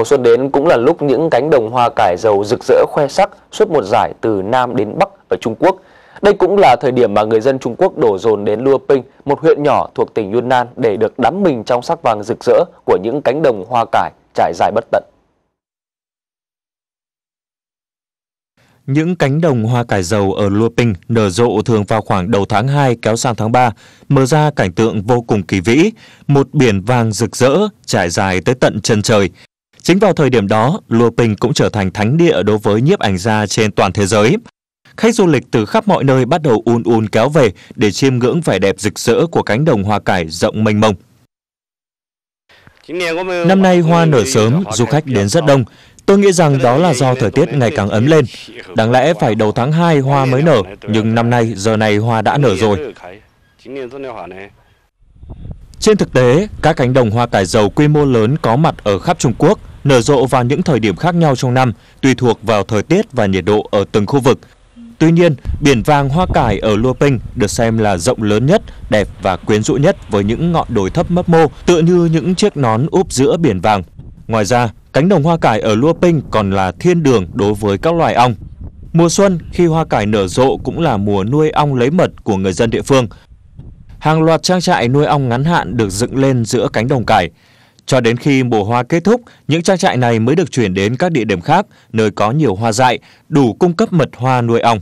Mùa xuân đến cũng là lúc những cánh đồng hoa cải dầu rực rỡ khoe sắc suốt một giải từ Nam đến Bắc ở Trung Quốc. Đây cũng là thời điểm mà người dân Trung Quốc đổ dồn đến Luoping, một huyện nhỏ thuộc tỉnh Yunnan để được đắm mình trong sắc vàng rực rỡ của những cánh đồng hoa cải trải dài bất tận. Những cánh đồng hoa cải dầu ở Luoping nở rộ thường vào khoảng đầu tháng 2 kéo sang tháng 3, mở ra cảnh tượng vô cùng kỳ vĩ, một biển vàng rực rỡ trải dài tới tận chân trời. Chính vào thời điểm đó, Lua Bình cũng trở thành thánh địa đối với nhiếp ảnh gia trên toàn thế giới. Khách du lịch từ khắp mọi nơi bắt đầu un un kéo về để chiêm ngưỡng vẻ đẹp rực rỡ của cánh đồng hoa cải rộng mênh mông. Năm nay hoa nở sớm, du khách đến rất đông. Tôi nghĩ rằng đó là do thời tiết ngày càng ấm lên. Đáng lẽ phải đầu tháng 2 hoa mới nở, nhưng năm nay giờ này hoa đã nở rồi. Trên thực tế, các cánh đồng hoa cải dầu quy mô lớn có mặt ở khắp Trung Quốc nở rộ vào những thời điểm khác nhau trong năm, tùy thuộc vào thời tiết và nhiệt độ ở từng khu vực. Tuy nhiên, biển vàng hoa cải ở Lua Pinh được xem là rộng lớn nhất, đẹp và quyến rũ nhất với những ngọn đồi thấp mấp mô, tựa như những chiếc nón úp giữa biển vàng. Ngoài ra, cánh đồng hoa cải ở Lua Pinh còn là thiên đường đối với các loài ong. Mùa xuân, khi hoa cải nở rộ cũng là mùa nuôi ong lấy mật của người dân địa phương. Hàng loạt trang trại nuôi ong ngắn hạn được dựng lên giữa cánh đồng cải. Cho đến khi mùa hoa kết thúc, những trang trại này mới được chuyển đến các địa điểm khác nơi có nhiều hoa dại, đủ cung cấp mật hoa nuôi ong.